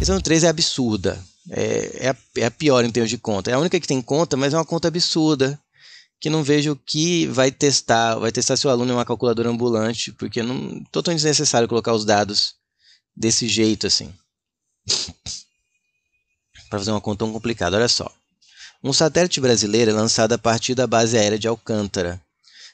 Questão 3 é absurda. É, é, a, é a pior em termos de conta. É a única que tem conta, mas é uma conta absurda que não vejo que vai testar, vai testar seu aluno em uma calculadora ambulante, porque não totalmente desnecessário colocar os dados desse jeito assim. Para fazer uma conta tão complicada, olha só. Um satélite brasileiro é lançado a partir da base aérea de Alcântara,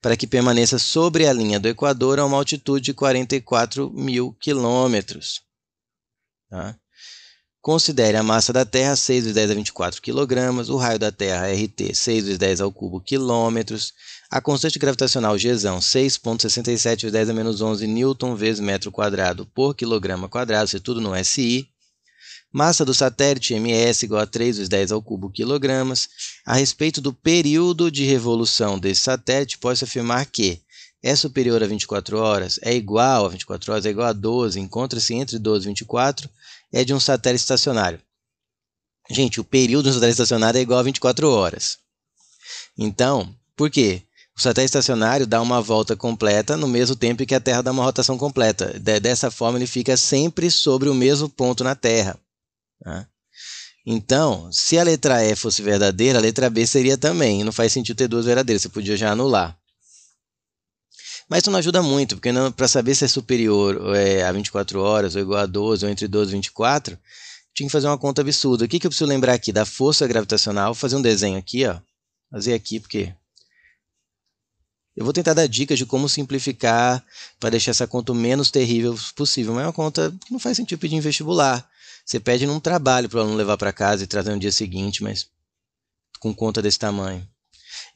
para que permaneça sobre a linha do Equador a uma altitude de 44 mil quilômetros. Tá? Considere a massa da Terra 6 vezes 10 a 24 kg, o raio da Terra RT 6 vezes 10 ao cubo quilômetros, a constante gravitacional Gzão 6.67 vezes 10 a menos 11 newton vezes metro quadrado por quilograma quadrado, isso é tudo no SI. Massa do satélite MS igual a 3 vezes 10 ao cubo quilogramas. A respeito do período de revolução desse satélite, posso afirmar que é superior a 24 horas, é igual a 24 horas, é igual a 12, encontra-se entre 12 e 24 é de um satélite estacionário. Gente, o período de um satélite estacionário é igual a 24 horas. Então, por quê? O satélite estacionário dá uma volta completa no mesmo tempo que a Terra dá uma rotação completa. dessa forma, ele fica sempre sobre o mesmo ponto na Terra. Tá? Então, se a letra E fosse verdadeira, a letra B seria também. Não faz sentido ter duas verdadeiras, você podia já anular. Mas isso não ajuda muito, porque para saber se é superior é, a 24 horas, ou é igual a 12, ou entre 12 e 24, tinha que fazer uma conta absurda. O que, que eu preciso lembrar aqui? Da força gravitacional, fazer um desenho aqui, ó. Fazer aqui, porque. Eu vou tentar dar dicas de como simplificar para deixar essa conta o menos terrível possível, mas é uma conta que não faz sentido pedir em vestibular. Você pede num trabalho para o aluno levar para casa e trazer no dia seguinte, mas com conta desse tamanho.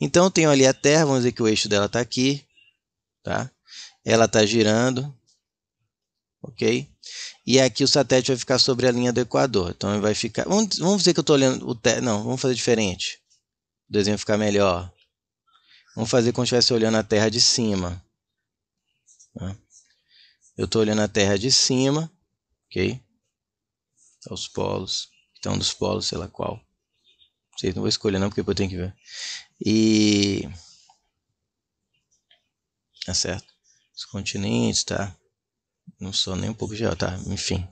Então, eu tenho ali a Terra, vamos dizer que o eixo dela está aqui, tá? Ela está girando, ok? E aqui o satélite vai ficar sobre a linha do Equador, então ele vai ficar... Vamos, vamos dizer que eu estou olhando o... Te... Não, vamos fazer diferente. O desenho ficar melhor. Vamos fazer como se estivesse olhando a Terra de cima. Tá? Eu estou olhando a Terra de cima, ok? Tá, os polos, então dos polos, sei lá qual. não vou escolher não, porque eu tenho que ver. E tá certo? Os continentes, tá? Não sou nem um pouco geral, tá? Enfim.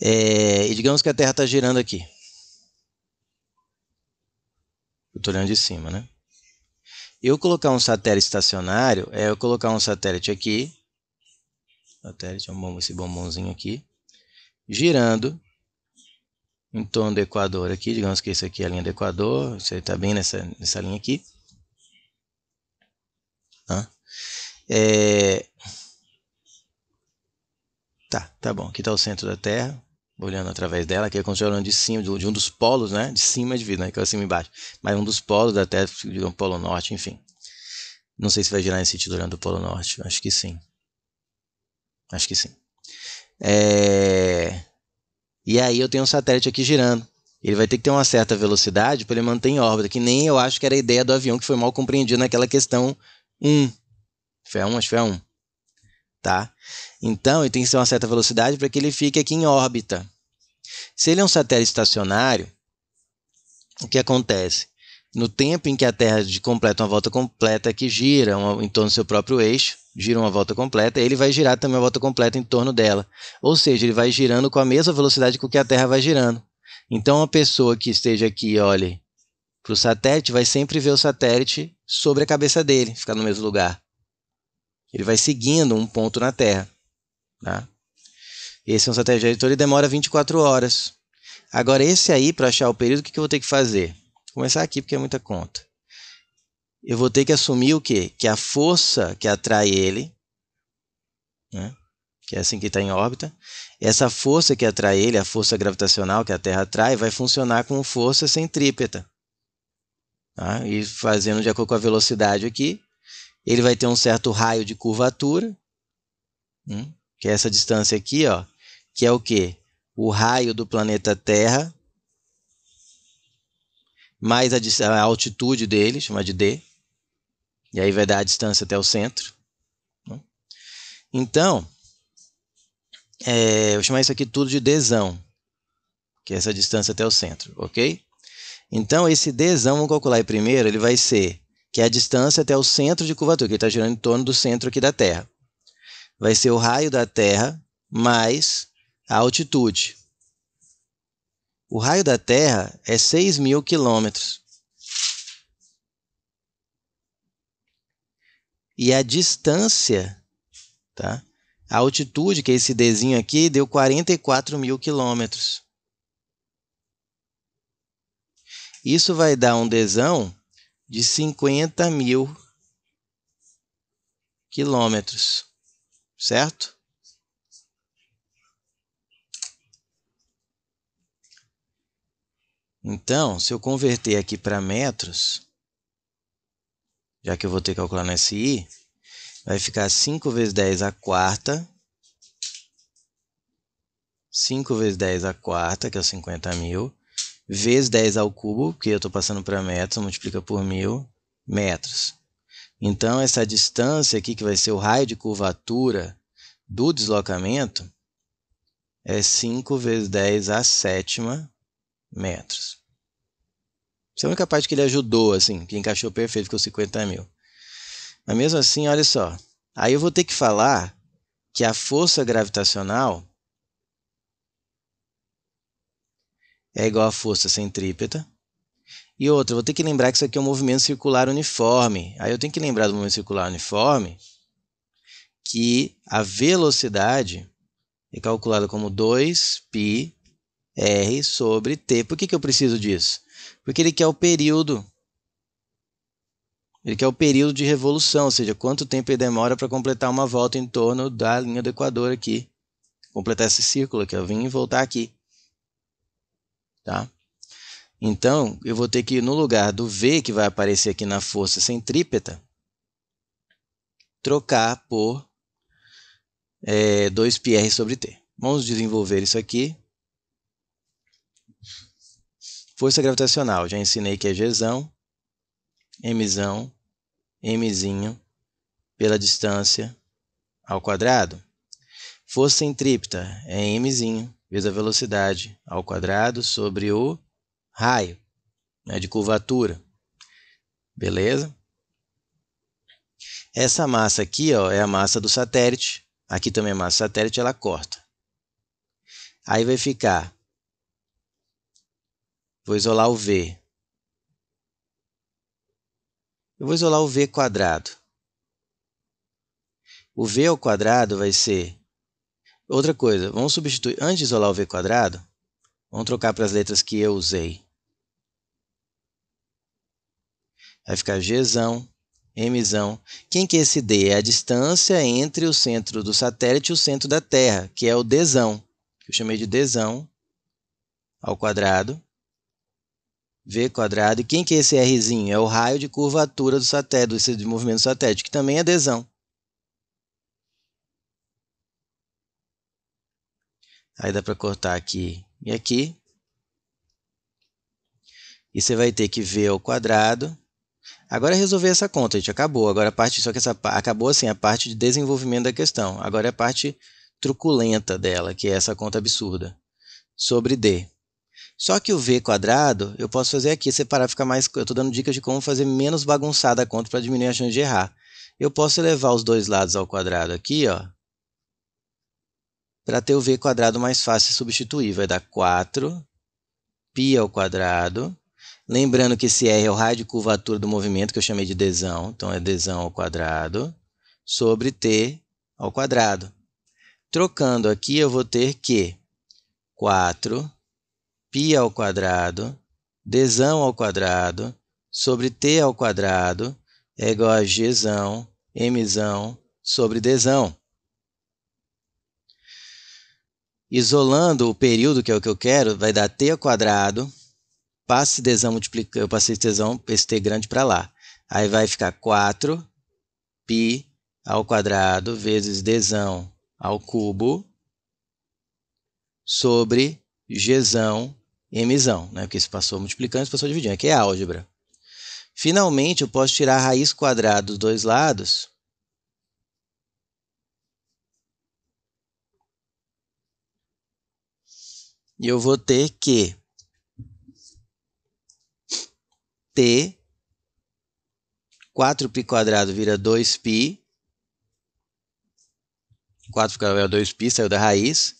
É, e digamos que a Terra está girando aqui. Eu estou olhando de cima, né? Eu colocar um satélite estacionário é eu colocar um satélite aqui. Satélite, esse bombonzinho aqui. Girando em torno do Equador aqui. Digamos que esse aqui é a linha do Equador. Você está bem nessa, nessa linha aqui. É... Tá, tá bom. Aqui está o centro da Terra, olhando através dela, que é como se olhando de cima, de um dos polos, né? De cima de vida, né? Que é cima e embaixo. Mas um dos polos da Terra, digamos, polo norte, enfim. Não sei se vai girar nesse sentido olhando o polo norte. Acho que sim. Acho que sim. É... E aí eu tenho um satélite aqui girando. Ele vai ter que ter uma certa velocidade para ele manter em órbita, que nem eu acho que era a ideia do avião que foi mal compreendido naquela questão 1. Fé 1 que é 1. Tá? Então, ele tem que ser uma certa velocidade para que ele fique aqui em órbita. Se ele é um satélite estacionário, o que acontece? No tempo em que a Terra completa uma volta completa que gira uma, em torno do seu próprio eixo, gira uma volta completa, ele vai girar também uma volta completa em torno dela. Ou seja, ele vai girando com a mesma velocidade com que a Terra vai girando. Então, uma pessoa que esteja aqui, olhe para o satélite, vai sempre ver o satélite sobre a cabeça dele, ficar no mesmo lugar. Ele vai seguindo um ponto na Terra. Tá? Esse é um satélite editor, ele demora 24 horas. Agora, esse aí, para achar o período, o que, que eu vou ter que fazer? Vou começar aqui, porque é muita conta. Eu vou ter que assumir o quê? Que a força que atrai ele, né? que é assim que está em órbita, essa força que atrai ele, a força gravitacional que a Terra atrai, vai funcionar com força centrípeta. Tá? E fazendo de acordo com a velocidade aqui, ele vai ter um certo raio de curvatura, hum, que é essa distância aqui, ó, que é o que? O raio do planeta Terra mais a, a altitude dele, chamar de D, e aí vai dar a distância até o centro. Né? Então, é, eu vou chamar isso aqui tudo de desão, que é essa distância até o centro, ok? Então, esse desão vamos calcular aí primeiro, ele vai ser que é a distância até o centro de curvatura, que está girando em torno do centro aqui da Terra. Vai ser o raio da Terra mais a altitude. O raio da Terra é 6 mil quilômetros. E a distância, tá? a altitude, que é esse Dzinho aqui, deu 44 mil quilômetros. Isso vai dar um Dzão de 50 mil quilômetros, certo? Então, se eu converter aqui para metros, já que eu vou ter que calcular no SI, vai ficar 5 vezes 10 a quarta, 5 vezes 10 a quarta, que é 50 mil, vezes 10 ao cubo, que eu estou passando para metros, multiplica por mil metros. Então, essa distância aqui, que vai ser o raio de curvatura do deslocamento, é 5 vezes 10 a sétima metros. Essa é a única parte que ele ajudou, assim, que encaixou perfeito, ficou 50 mil. Mas mesmo assim, olha só. Aí eu vou ter que falar que a força gravitacional é igual à força centrípeta. E outra, vou ter que lembrar que isso aqui é um movimento circular uniforme. Aí eu tenho que lembrar do movimento circular uniforme que a velocidade é calculada como 2πr sobre t. Por que, que eu preciso disso? Porque ele quer o período. Ele quer o período de revolução, ou seja, quanto tempo ele demora para completar uma volta em torno da linha do equador aqui. Completar esse círculo aqui, eu vim e voltar aqui tá? Então, eu vou ter que, no lugar do V que vai aparecer aqui na força centrípeta, trocar por é, 2πr sobre T. Vamos desenvolver isso aqui. Força gravitacional, já ensinei que é G, M, M pela distância ao quadrado. Força centrípeta é M vezes a velocidade ao quadrado sobre o raio né, de curvatura. Beleza? Essa massa aqui ó, é a massa do satélite. Aqui também é massa satélite, ela corta. Aí vai ficar. Vou isolar o V. Eu vou isolar o V quadrado. O V ao quadrado vai ser Outra coisa, vamos substituir, antes de isolar o v quadrado, vamos trocar para as letras que eu usei. Vai ficar G, M. Quem que é esse d? É a distância entre o centro do satélite e o centro da Terra, que é o D. que eu chamei de D ao quadrado, v quadrado. E quem que é esse R? É o raio de curvatura do satélite, do movimento do satélite, que também é adesão. Aí dá para cortar aqui e aqui. E você vai ter que ver ao quadrado. Agora é resolver essa conta, gente, acabou. Agora a parte, só que essa acabou assim, a parte de desenvolvimento da questão. Agora é a parte truculenta dela, que é essa conta absurda, sobre D. Só que o V quadrado, eu posso fazer aqui, separar, fica mais... Eu estou dando dicas de como fazer menos bagunçada a conta para diminuir a chance de errar. Eu posso elevar os dois lados ao quadrado aqui, ó, para ter o v quadrado mais fácil é substituir. Vai dar 4 π ao quadrado. Lembrando que esse r é o raio de curvatura do movimento, que eu chamei de desão. Então, é desão ao quadrado sobre t ao quadrado. Trocando aqui, eu vou ter que 4 π ao quadrado, desão ao quadrado, sobre t ao quadrado é igual a gzão, mzão, sobre desão. Isolando o período, que é o que eu quero, vai dar t ao quadrado, passe tesão multiplicando, eu passei tesão, esse t grande para lá. Aí vai ficar 4 π ao quadrado vezes desão ao cubo sobre gesão mzão, né? Porque se passou multiplicando, se passou dividindo, aqui é álgebra. Finalmente, eu posso tirar a raiz quadrada dos dois lados E eu vou ter que T 4π quadrado vira 2π. 4 quadrado vira 2π, saiu da raiz.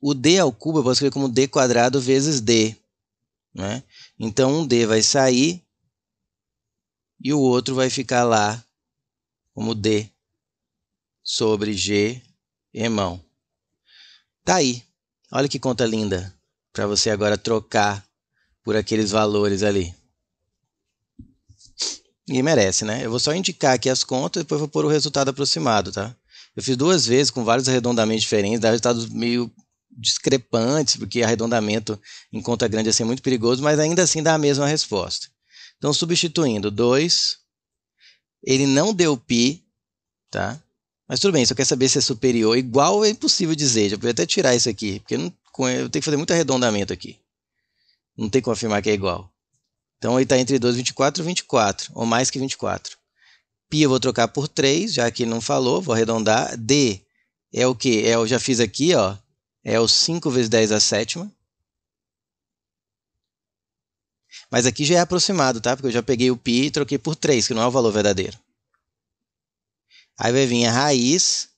O d ao cubo eu posso escrever como d quadrado vezes d. Né? Então, um d vai sair e o outro vai ficar lá como d sobre g, em mão. Tá aí. Olha que conta linda para você agora trocar por aqueles valores ali. E merece, né? Eu vou só indicar aqui as contas e depois vou pôr o resultado aproximado, tá? Eu fiz duas vezes com vários arredondamentos diferentes, dá resultados meio discrepantes, porque arredondamento em conta grande é assim, muito perigoso, mas ainda assim dá a mesma resposta. Então, substituindo 2, ele não deu π, tá? Mas tudo bem, se eu quero saber se é superior ou igual, é impossível dizer. Já podia até tirar isso aqui, porque eu, não, eu tenho que fazer muito arredondamento aqui. Não tem como afirmar que é igual. Então ele está entre 2, 24 e 24, ou mais que 24. Pi eu vou trocar por 3, já que ele não falou, vou arredondar. D é o que? É, eu já fiz aqui, ó. É o 5 vezes 10 a sétima. Mas aqui já é aproximado, tá? Porque eu já peguei o pi e troquei por 3, que não é o valor verdadeiro. Aí vai vir a raiz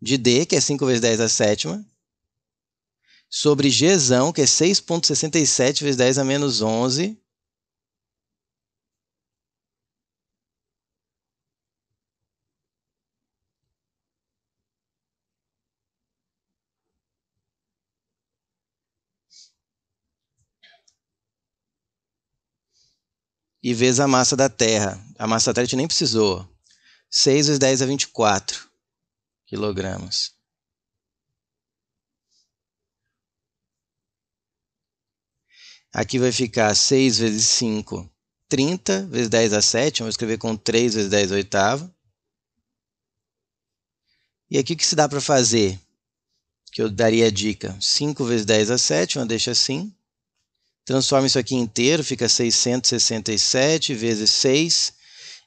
de D, que é 5 vezes 10 a sétima, sobre G, que é 6.67 vezes 10 a menos 11, e vezes a massa da Terra. A massa da Terra a gente nem precisou. 6 vezes 10 a 24 quilogramas. Aqui vai ficar 6 vezes 5, 30 vezes 10 a 7. Vamos escrever com 3 vezes 10 a oitava. E aqui o que se dá para fazer? Que eu daria a dica. 5 vezes 10 a 7, deixa assim. Transforma isso aqui inteiro, fica 667 vezes 6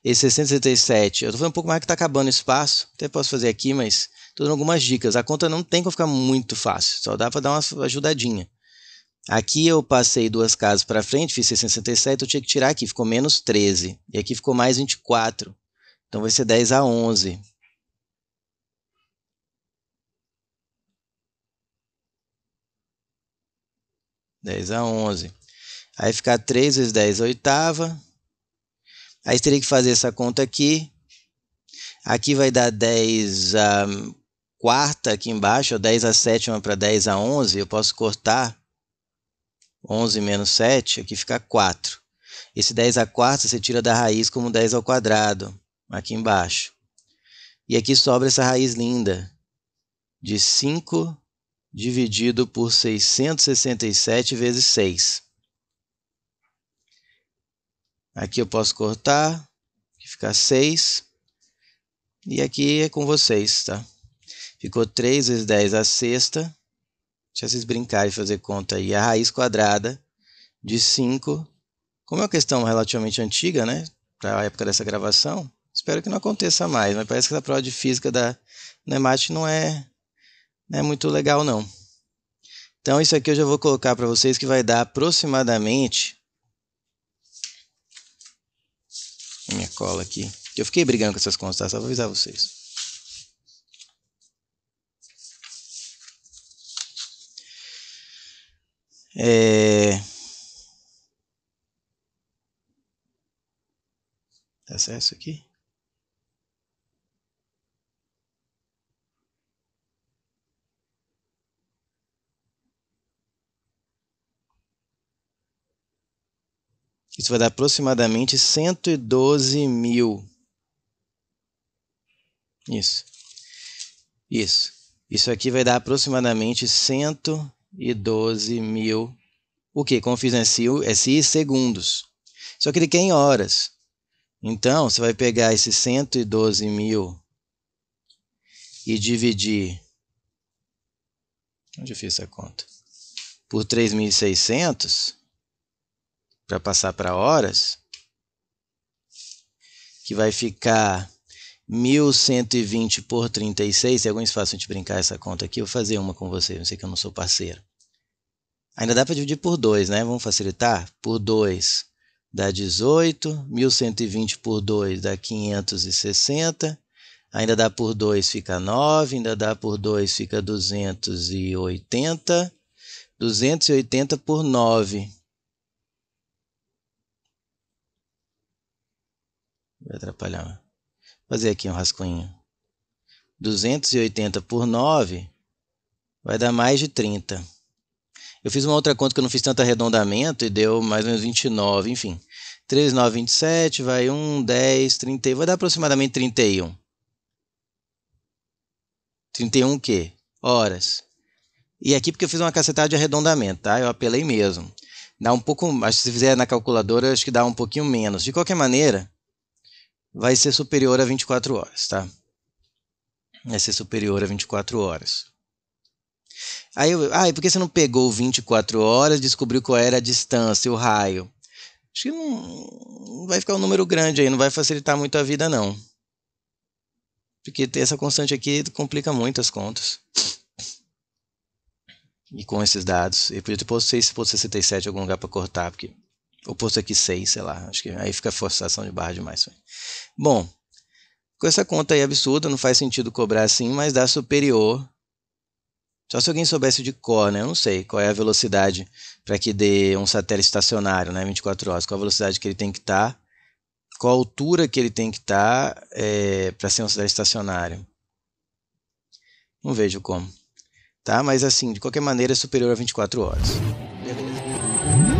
esse 677. Eu estou falando um pouco mais que está acabando o espaço, até posso fazer aqui, mas estou dando algumas dicas. A conta não tem como ficar muito fácil, só dá para dar uma ajudadinha. Aqui eu passei duas casas para frente, fiz 67. eu tinha que tirar aqui, ficou menos 13. E aqui ficou mais 24. Então vai ser 10 a 11. Dez a 11. Aí ficar 3 vezes 10 a oitava, Aí teria que fazer essa conta aqui. Aqui vai dar 10 a quarta aqui embaixo, ou 10 a sétima para 10 a 11. Eu posso cortar 11 menos 7, aqui fica 4. Esse 10 a quarta você tira da raiz como 10 ao quadrado, aqui embaixo. E aqui sobra essa raiz linda de 5 dividido por 667 vezes 6. Aqui eu posso cortar, ficar 6. E aqui é com vocês, tá? Ficou 3 vezes 10 a sexta. Deixa vocês brincarem e fazer conta aí. A raiz quadrada de 5. Como é uma questão relativamente antiga, né? Para a época dessa gravação. Espero que não aconteça mais, mas parece que a prova de física da Nemat não é, não é muito legal, não. Então, isso aqui eu já vou colocar para vocês que vai dar aproximadamente minha cola aqui. Eu fiquei brigando com essas contas, tá? vou Só avisar vocês. É... Acesso tá aqui. Isso vai dar aproximadamente 112 mil. Isso. Isso. Isso aqui vai dar aproximadamente 112 mil. O que? Como fiz SI segundos. Só que ele quer em horas. Então, você vai pegar esse 112 mil e dividir. Onde eu fiz essa conta? Por 3.600 para passar para horas, que vai ficar 1120 por 36, se alguns a gente brincar essa conta aqui, eu vou fazer uma com você, eu sei que eu não sou parceiro. Ainda dá para dividir por 2, né? Vamos facilitar? Por 2 dá 18, 1120 por 2 dá 560, ainda dá por 2 fica 9, ainda dá por 2 fica 280, 280 por 9 Vai atrapalhar. Vou fazer aqui um rascunho. 280 por 9 vai dar mais de 30. Eu fiz uma outra conta que eu não fiz tanto arredondamento e deu mais ou menos 29, enfim. 3, 9, 27, vai 1, 10, 31, vai dar aproximadamente 31. 31 o quê? Horas. E aqui porque eu fiz uma cacetada de arredondamento, tá? Eu apelei mesmo. Dá um pouco, acho que se fizer na calculadora, acho que dá um pouquinho menos. De qualquer maneira, vai ser superior a 24 horas, tá? Vai ser superior a 24 horas. Aí eu, ah, e por que você não pegou 24 horas, descobriu qual era a distância, o raio? Acho que não, vai ficar um número grande aí, não vai facilitar muito a vida, não. Porque ter essa constante aqui complica muito as contas. E com esses dados, eu podia ter posto 6, se fosse 67 em algum lugar para cortar, porque o oposto aqui 6, sei lá, acho que aí fica forçação de barra demais. Bom, com essa conta aí absurda, não faz sentido cobrar assim, mas dá superior. Só se alguém soubesse de cor, né? Eu não sei qual é a velocidade para que dê um satélite estacionário, né? 24 horas, qual a velocidade que ele tem que estar, tá, qual a altura que ele tem que estar tá, é, para ser um satélite estacionário. Não vejo como. Tá? Mas assim, de qualquer maneira, é superior a 24 horas. Beleza.